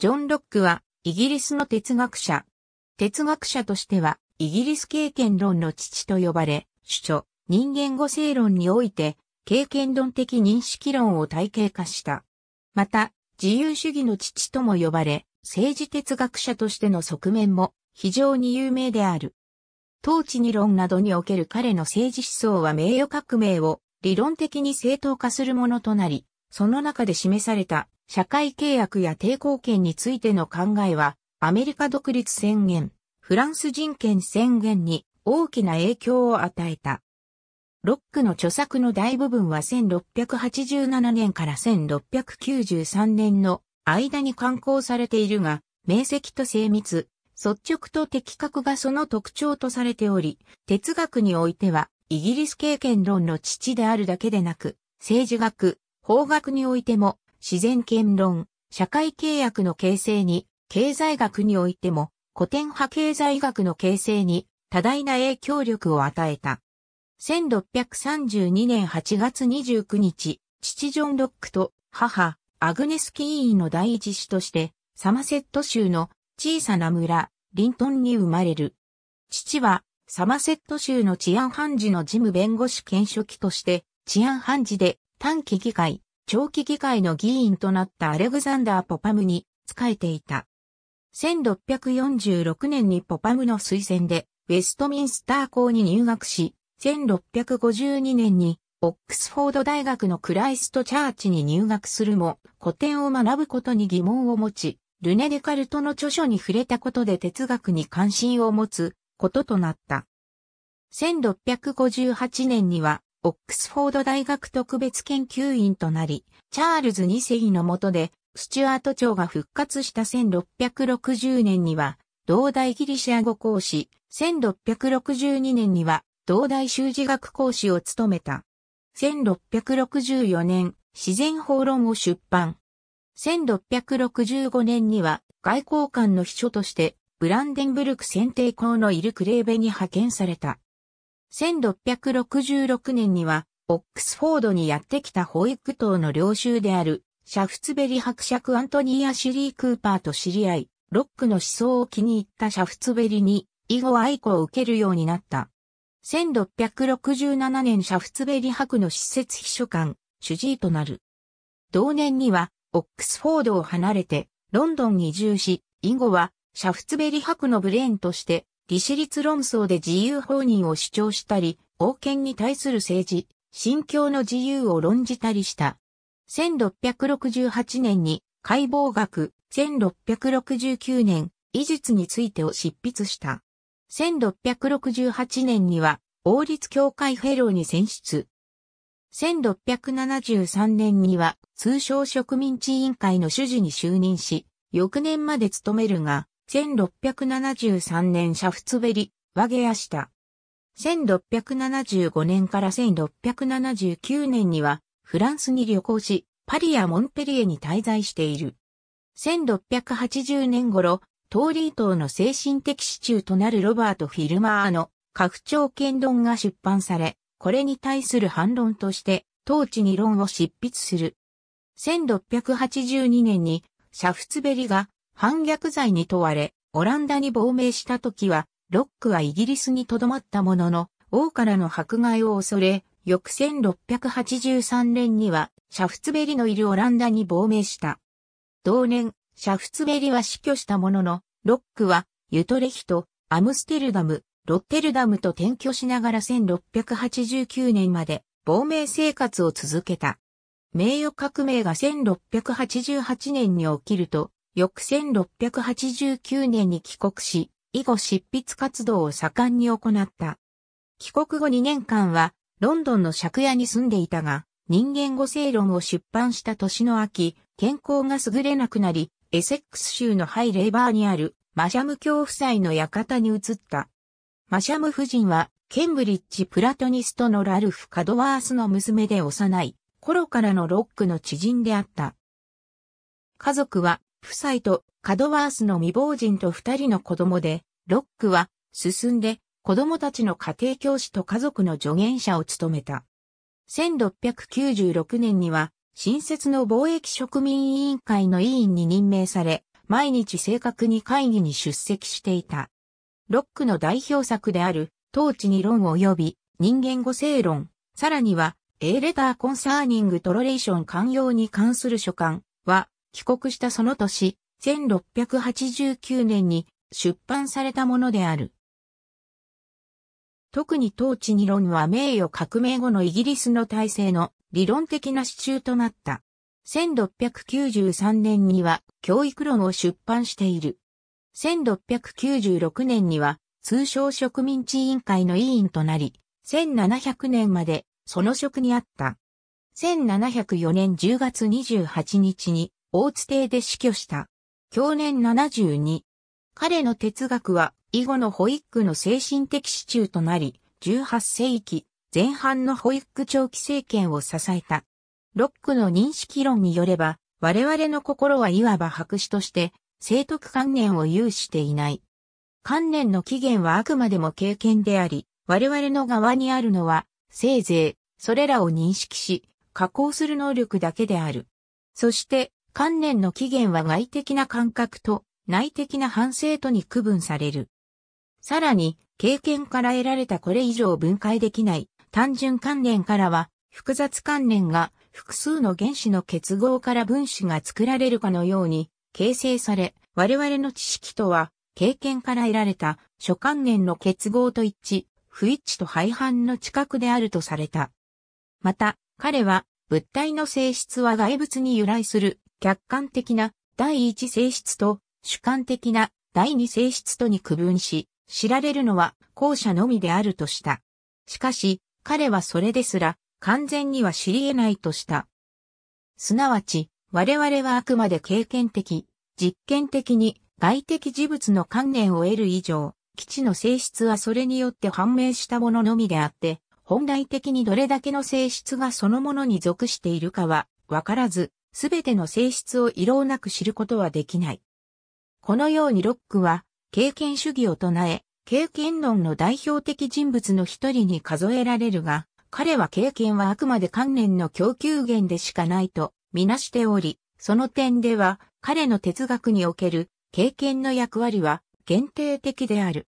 ジョン・ロックは、イギリスの哲学者。哲学者としては、イギリス経験論の父と呼ばれ、主著、人間語性論において、経験論的認識論を体系化した。また、自由主義の父とも呼ばれ、政治哲学者としての側面も非常に有名である。統治理論などにおける彼の政治思想は名誉革命を理論的に正当化するものとなり、その中で示された社会契約や抵抗権についての考えは、アメリカ独立宣言、フランス人権宣言に大きな影響を与えた。ロックの著作の大部分は1687年から1693年の間に刊行されているが、明晰と精密、率直と的確がその特徴とされており、哲学においては、イギリス経験論の父であるだけでなく、政治学、法学においても、自然権論、社会契約の形成に、経済学においても、古典派経済学の形成に多大な影響力を与えた。1632年8月29日、父ジョン・ロックと母、アグネス・キーンの第一子として、サマセット州の小さな村、リントンに生まれる。父は、サマセット州の治安判事の事務弁護士兼書記として、治安判事で、短期議会、長期議会の議員となったアレグザンダー・ポパムに仕えていた。1646年にポパムの推薦でウェストミンスター校に入学し、1652年にオックスフォード大学のクライストチャーチに入学するも、古典を学ぶことに疑問を持ち、ルネ・デカルトの著書に触れたことで哲学に関心を持つこととなった。1658年にはオックスフォード大学特別研究員となり、チャールズ2世の下で、スチュアート朝が復活した1660年には、同大ギリシア語講師、1662年には、同大修辞学講師を務めた。1664年、自然法論を出版。1665年には、外交官の秘書として、ブランデンブルク選定校のイル・クレーベに派遣された。1666年には、オックスフォードにやってきた保育党の領袖である、シャフツベリ伯爵アントニー・アシュリー・クーパーと知り合い、ロックの思想を気に入ったシャフツベリに、以後愛子を受けるようになった。1667年シャフツベリ伯の施設秘書官、主治医となる。同年には、オックスフォードを離れて、ロンドンに移住し、以後は、シャフツベリ伯のブレーンとして、利私立論争で自由放任を主張したり、王権に対する政治、信教の自由を論じたりした。1668年に解剖学、1669年、医術についてを執筆した。1668年には、王立協会フェローに選出。1673年には、通商植民地委員会の主事に就任し、翌年まで務めるが、1673年シャフツベリ、ワゲヤした。1675年から1679年にはフランスに旅行し、パリやモンペリエに滞在している。1680年頃、トーリー島の精神的支柱となるロバート・フィルマーの拡張剣論が出版され、これに対する反論として、当地に論を執筆する。1682年にシャフツベリが反逆罪に問われ、オランダに亡命した時は、ロックはイギリスに留まったものの、王からの迫害を恐れ、翌1683年には、シャフツベリのいるオランダに亡命した。同年、シャフツベリは死去したものの、ロックは、ユトレヒト、アムステルダム、ロッテルダムと転居しながら1689年まで亡命生活を続けた。名誉革命が1688年に起きると、翌1689年に帰国し、以後執筆活動を盛んに行った。帰国後2年間は、ロンドンの借家に住んでいたが、人間語正論を出版した年の秋、健康が優れなくなり、エセックス州のハイレーバーにあるマシャム教夫妻の館に移った。マシャム夫人は、ケンブリッジプラトニストのラルフ・カドワースの娘で幼い頃からのロックの知人であった。家族は夫妻とカドワースの未亡人と二人の子供で、ロックは進んで子供たちの家庭教師と家族の助言者を務めた。1696年には新設の貿易植民委員会の委員に任命され、毎日正確に会議に出席していた。ロックの代表作である、統治に論及び、人間語正論、さらには、A レターコンサーニングトロレーション寛容に関する書簡は、帰国したその年、1689年に出版されたものである。特に当地理論は名誉革命後のイギリスの体制の理論的な支柱となった。1693年には教育論を出版している。1696年には通商植民地委員会の委員となり、1700年までその職にあった。1704年10月28日に大津邸で死去した。去年72。彼の哲学は以後のホイックの精神的支柱となり、18世紀前半のホイック長期政権を支えた。ロックの認識論によれば、我々の心はいわば白紙として、聖徳観念を有していない。観念の起源はあくまでも経験であり、我々の側にあるのは、せいぜい、それらを認識し、加工する能力だけである。そして、観念の起源は外的な感覚と内的な反省とに区分される。さらに、経験から得られたこれ以上分解できない単純観念からは、複雑観念が複数の原子の結合から分子が作られるかのように形成され、我々の知識とは経験から得られた諸観念の結合と一致、不一致と廃反の近くであるとされた。また、彼は物体の性質は外物に由来する客観的な第一性質と主観的な第二性質とに区分し、知られるのは後者のみであるとした。しかし、彼はそれですら完全には知り得ないとした。すなわち、我々はあくまで経験的、実験的に外的事物の観念を得る以上、基地の性質はそれによって判明したもののみであって、本来的にどれだけの性質がそのものに属しているかは、わからず、すべての性質を異論なく知ることはできない。このようにロックは、経験主義を唱え、経験論の代表的人物の一人に数えられるが、彼は経験はあくまで観念の供給源でしかないとみなしており、その点では彼の哲学における経験の役割は限定的である。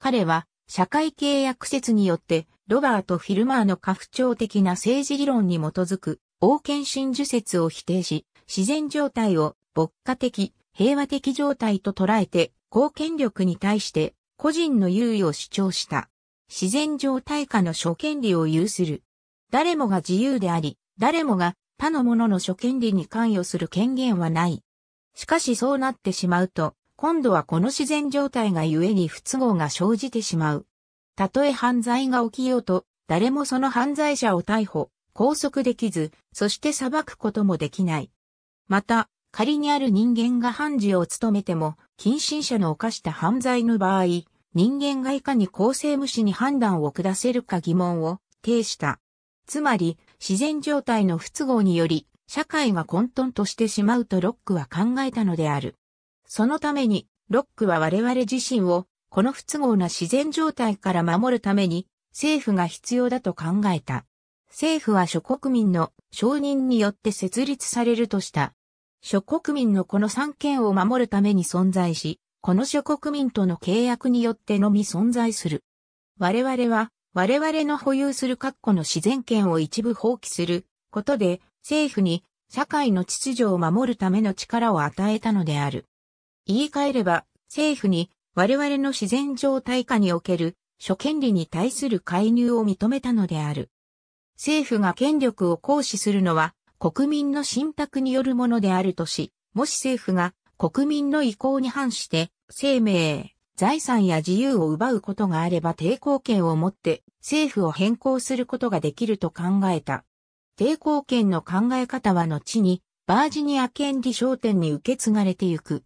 彼は社会契約説によってロバート・フィルマーの拡張的な政治理論に基づく王権真珠説を否定し、自然状態を牧歌的、平和的状態と捉えて、公権力に対して個人の優位を主張した。自然状態下の諸権利を有する。誰もが自由であり、誰もが他の者の諸権利に関与する権限はない。しかしそうなってしまうと、今度はこの自然状態が故に不都合が生じてしまう。たとえ犯罪が起きようと、誰もその犯罪者を逮捕、拘束できず、そして裁くこともできない。また、仮にある人間が判事を務めても、近親者の犯した犯罪の場合、人間がいかに公正無視に判断を下せるか疑問を呈した。つまり、自然状態の不都合により、社会が混沌としてしまうとロックは考えたのである。そのために、ロックは我々自身を、この不都合な自然状態から守るために、政府が必要だと考えた。政府は諸国民の承認によって設立されるとした。諸国民のこの三権を守るために存在し、この諸国民との契約によってのみ存在する。我々は、我々の保有する各個の自然権を一部放棄することで、政府に社会の秩序を守るための力を与えたのである。言い換えれば、政府に我々の自然状態下における諸権利に対する介入を認めたのである。政府が権力を行使するのは国民の信託によるものであるとし、もし政府が国民の意向に反して生命、財産や自由を奪うことがあれば抵抗権を持って政府を変更することができると考えた。抵抗権の考え方は後にバージニア権利商店に受け継がれてゆく。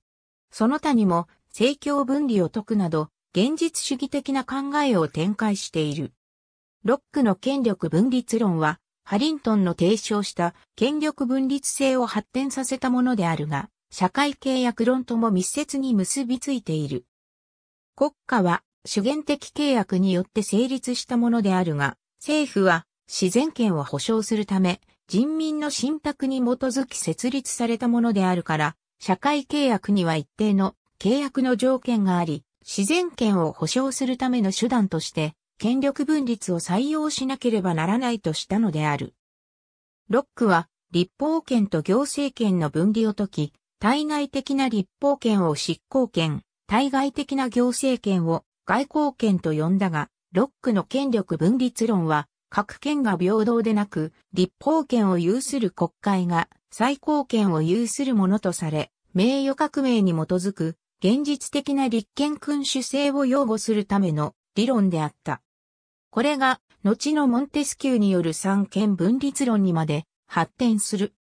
その他にも政教分離を解くなど現実主義的な考えを展開している。ロックの権力分立論は、ハリントンの提唱した権力分立性を発展させたものであるが、社会契約論とも密接に結びついている。国家は主権的契約によって成立したものであるが、政府は自然権を保障するため、人民の信託に基づき設立されたものであるから、社会契約には一定の契約の条件があり、自然権を保障するための手段として、権力分立を採用しなければならないとしたのである。ロックは、立法権と行政権の分離を解き、対外的な立法権を執行権、対外的な行政権を外交権と呼んだが、ロックの権力分立論は、各権が平等でなく、立法権を有する国会が最高権を有するものとされ、名誉革命に基づく現実的な立憲君主制を擁護するための理論であった。これが、後のモンテスキューによる三権分立論にまで発展する。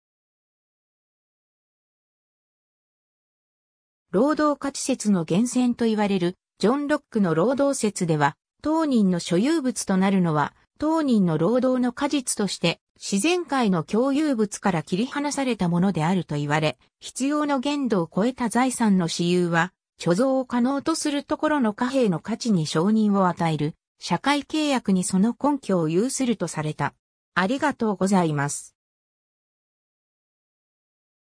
労働価値説の源泉と言われる、ジョン・ロックの労働説では、当人の所有物となるのは、当人の労働の果実として、自然界の共有物から切り離されたものであると言われ、必要の限度を超えた財産の私有は、貯蔵を可能とするところの貨幣の価値に承認を与える社会契約にその根拠を有するとされた。ありがとうございます。